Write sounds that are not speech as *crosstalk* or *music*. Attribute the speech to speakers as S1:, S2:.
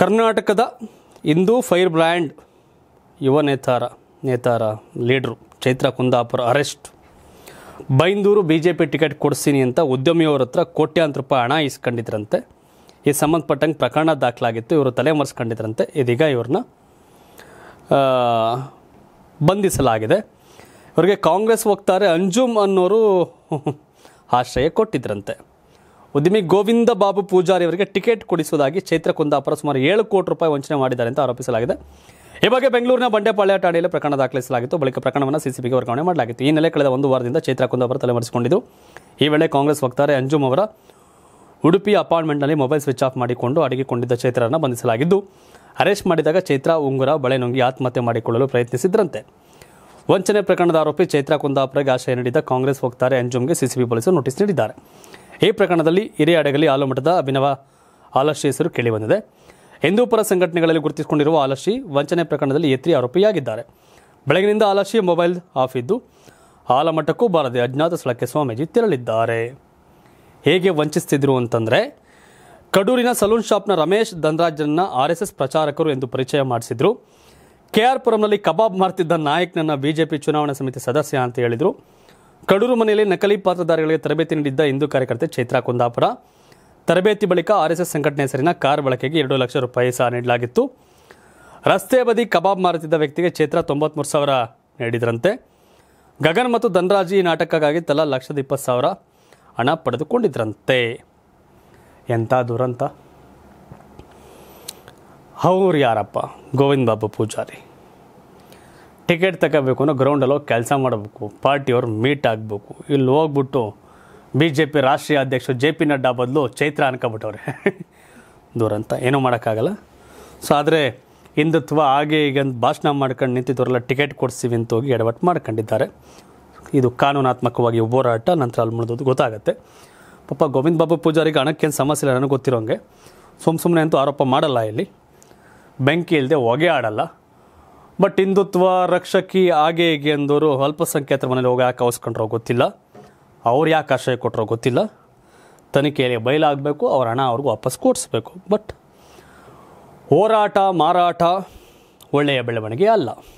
S1: ಕರ್ನಾಟಕದ Hindu firebrand ಯುವ ನೇತಾರ ನೇತಾರ leaders Chaitra Kundapura arrest Byndoor B J P ticket ಕೊಡಿಸ್ತೀನಿ ಅಂತ ಉದ್ಯಮಿಯವ್ರ ಹತ್ರ ಕೋಟ್ಯಾಂತರ ರೂಪಾಯಿ ಹಣ ಇಸ್ಕೊಂಡಿದ್ರಂತೆ ಈ ಸಂಬಂಧಪಟ್ಟಂಗೆ ಪ್ರಕರಣ ದಾಖಲಾಗಿತ್ತು ಇವರು ತಲೆ ಮರೆಸ್ಕೊಂಡಿದ್ರಂತೆ ಇದೀಗ ಇವ್ರನ್ನ ಬಂಧಿಸಲಾಗಿದೆ ಇವರಿಗೆ ಕಾಂಗ್ರೆಸ್ ಹೋಗ್ತಾರೆ ಅಂಜುಮ್ ಅನ್ನೋರು ಆಶ್ರಯ ಕೊಟ್ಟಿದ್ರಂತೆ ಉದ್ಯಮಿ ಗೋವಿಂದ ಬಾಬು ಪೂಜಾರಿ ಅವರಿಗೆ ಟಿಕೆಟ್ ಕೊಡಿಸುವುದಾಗಿ ಚೈತ್ರ ಕುಂದಾಪುರ ಸುಮಾರು ಏಳು ಕೋಟಿ ರೂಪಾಯಿ ವಂಚನೆ ಮಾಡಿದ್ದಾರೆ ಅಂತ ಆರೋಪಿಸಲಾಗಿದೆ ಈ ಬಗ್ಗೆ ಬೆಂಗಳೂರಿನ ಬಂಡೆಪಾಳ್ಯ ಠಾಣೆಯಲ್ಲಿ ಪ್ರಕರಣ ದಾಖಲಿಸಲಾಗಿತ್ತು ಬಳಿಕ ಪ್ರಕರಣವನ್ನು ಸಿಸಿಬಿಗೆ ವರ್ಗಾವಣೆ ಮಾಡಲಾಗಿತ್ತು ಈ ನೆಲೆ ಕಳೆದ ಒಂದು ವಾರದಿಂದ ಚೈತ್ರ ಕುಂದಾಪುರ ತಲೆಮರೆಸಿಕೊಂಡಿದ್ದು ಈ ವೇಳೆ ಕಾಂಗ್ರೆಸ್ ವಕ್ತಾರೆ ಅಂಜುಮ್ ಅವರ ಉಡುಪಿ ಅಪಾರ್ಟ್ಮೆಂಟ್ನಲ್ಲಿ ಮೊಬೈಲ್ ಸ್ವಿಚ್ ಆಫ್ ಮಾಡಿಕೊಂಡು ಅಡಗಿಕೊಂಡಿದ್ದ ಚೈತ್ರರನ್ನು ಬಂಧಿಸಲಾಗಿದ್ದು ಅರೆಸ್ಟ್ ಮಾಡಿದಾಗ ಚೈತ್ರ ಉಂಗುರ ಬಳೆ ನುಂಗಿ ಆತ್ಮಹತ್ಯೆ ಮಾಡಿಕೊಳ್ಳಲು ಪ್ರಯತ್ನಿಸಿದ್ರಂತೆ ವಂಚನೆ ಪ್ರಕರಣದ ಆರೋಪಿ ಚೈತ್ರ ಕುಂದಾಪುರಗೆ ಆಶ್ರಯ ನೀಡಿದ್ದ ಕಾಂಗ್ರೆಸ್ ವಕ್ತಾರೆ ಅಂಜುಮ್ಗೆ ಸಿಸಿಬಿ ಪೊಲೀಸರು ನೋಟಿಸ್ ನೀಡಿದ್ದಾರೆ ಈ ಪ್ರಕರಣದಲ್ಲಿ ಹಿರಿಯ ಅಡಗಲಿ ಆಲಮಠದ ಅಭಿನವ ಆಲಶಿ ಹೆಸರು ಕೇಳಿಬಂದಿದೆ ಹಿಂದೂಪರ ಸಂಘಟನೆಗಳಲ್ಲಿ ಗುರುತಿಸಿಕೊಂಡಿರುವ ಆಲಶಿ ವಂಚನೆ ಪ್ರಕರಣದಲ್ಲಿ ಎತ್ರಿ ಆರೋಪಿಯಾಗಿದ್ದಾರೆ ಬೆಳಗಿನಿಂದ ಆಲಶಿ ಮೊಬೈಲ್ ಆಫ್ ಇದ್ದು ಆಲಮಠಕ್ಕೂ ಬಾರದೆ ಅಜ್ಞಾತ ಸ್ಥಳಕ್ಕೆ ಸ್ವಾಮೀಜಿ ತೆರಳಿದ್ದಾರೆ ಹೇಗೆ ವಂಚಿಸ್ತಿದ್ರು ಅಂತಂದರೆ ಕಡೂರಿನ ಸಲೂನ್ ಶಾಪ್ನ ರಮೇಶ್ ಧನರಾಜನನ್ನ ಆರ್ ಎಸ್ ಪ್ರಚಾರಕರು ಎಂದು ಪರಿಚಯ ಮಾಡಿಸಿದ್ರು ಕೆ ಆರ್ ಪುರಂನಲ್ಲಿ ಕಬಾಬ್ ಮಾರ್ತಿದ್ದ ನಾಯಕ್ನನ್ನ ಬಿಜೆಪಿ ಚುನಾವಣಾ ಸಮಿತಿ ಸದಸ್ಯ ಅಂತ ಹೇಳಿದರು ಕಡೂರು ಮನೆಯಲ್ಲಿ ನಕಲಿ ಪಾತ್ರಧಾರಿಗಳಿಗೆ ತರಬೇತಿ ನೀಡಿದ್ದ ಹಿಂದೂ ಕಾರ್ಯಕರ್ತೆ ಚೈತ್ರಾ ಕುಂದಾಪುರ ತರಬೇತಿ ಬಳಿಕ ಆರ್ಎಸ್ಎಸ್ ಸಂಘಟನೆ ಹೆಸರಿನ ಕಾರ್ ಬಳಕೆಗೆ ಎರಡು ಲಕ್ಷ ರೂಪಾಯಿ ಸಹ ನೀಡಲಾಗಿತ್ತು ರಸ್ತೆ ಬದಿ ಕಬಾಬ್ ಮಾರುತ್ತಿದ್ದ ವ್ಯಕ್ತಿಗೆ ಚೈತ್ರಾ ತೊಂಬತ್ಮೂರು ಸಾವಿರ ನೀಡಿದ್ರಂತೆ ಗಗನ್ ಮತ್ತು ಧನ್ರಾಜಿ ನಾಟಕಕ್ಕಾಗಿ ತಲಾ ಲಕ್ಷದ ಇಪ್ಪತ್ತು ಸಾವಿರ ಹಣ ಪಡೆದುಕೊಂಡಿದ್ರಂತೆ ಎಂಥ ದುರಂತ ಅವ್ರು ಯಾರಪ್ಪ ಗೋವಿಂದ ಬಾಬು ಪೂಜಾರಿ ಟಿಕೆಟ್ ತಗೋಬೇಕು ಅನ್ನೋ ಹೋಗಿ ಕೆಲಸ ಮಾಡಬೇಕು ಪಾರ್ಟಿಯವ್ರು ಮೀಟ್ ಆಗಬೇಕು ಇಲ್ಲಿ ಹೋಗ್ಬಿಟ್ಟು ಬಿ ಜೆ ಪಿ ರಾಷ್ಟ್ರೀಯ ಅಧ್ಯಕ್ಷ ಜೆ ಪಿ ನಡ್ಡಾ ಬದಲು ಚೈತ್ರ ಅನ್ಕೊಬಿಟ್ಟವ್ರೆ *laughs* ದೂರ ಏನೂ ಮಾಡೋಕ್ಕಾಗಲ್ಲ ಸೊ ಆದರೆ ಹಿಂದುತ್ವ ಹಾಗೆ ಈಗ ಭಾಷಣ ಮಾಡ್ಕೊಂಡು ನಿಂತಿದ್ದವರೆಲ್ಲ ಟಿಕೆಟ್ ಕೊಡಿಸ್ತೀವಿ ಅಂತ ಹೋಗಿ ಎಡವಟ್ಟು ಮಾಡ್ಕೊಂಡಿದ್ದಾರೆ ಇದು ಕಾನೂನಾತ್ಮಕವಾಗಿ ಹೋರಾಟ ನಂತರ ಅಲ್ಲಿ ಮುಳಿದೋದು ಗೊತ್ತಾಗುತ್ತೆ ಪಾಪ ಗೋವಿಂದ ಬಾಬು ಪೂಜಾರಿಗೆ ಹಣಕ್ಕೇನು ಸಮಸ್ಯೆ ಇಲ್ಲ ನನಗೆ ಗೊತ್ತಿರೋಂಗೆ ಸುಮ್ಮ ಸುಮ್ಮನೆ ಅಂತೂ ಆರೋಪ ಮಾಡಲ್ಲ ಇಲ್ಲಿ ಬೆಂಕಿ ಇಲ್ಲದೆ ಹೊಗೆ ಆಡಲ್ಲ ಬಟ್ ಹಿಂದುತ್ವ ರಕ್ಷಕಿ ಹಾಗೆ ಹೀಗೆ ಅಂದವರು ಅಲ್ಪಸಂಖ್ಯಾತರ ಮನೇಲಿ ಹೋಗಿ ಯಾಕೆ ಅವಸ್ಕೊಂಡ್ರೋ ಗೊತ್ತಿಲ್ಲ ಅವ್ರು ಯಾಕೆ ಆಶ್ರಯ ಕೊಟ್ಟರೋ ಗೊತ್ತಿಲ್ಲ ತನಿಖೆಯಲ್ಲಿ ಬಯಲಾಗಬೇಕು ಅವ್ರ ಹಣ ಅವ್ರಿಗೂ ವಾಪಸ್ ಕೊಡಿಸ್ಬೇಕು ಬಟ್ ಹೋರಾಟ ಮಾರಾಟ ಒಳ್ಳೆಯ ಬೆಳವಣಿಗೆ ಅಲ್ಲ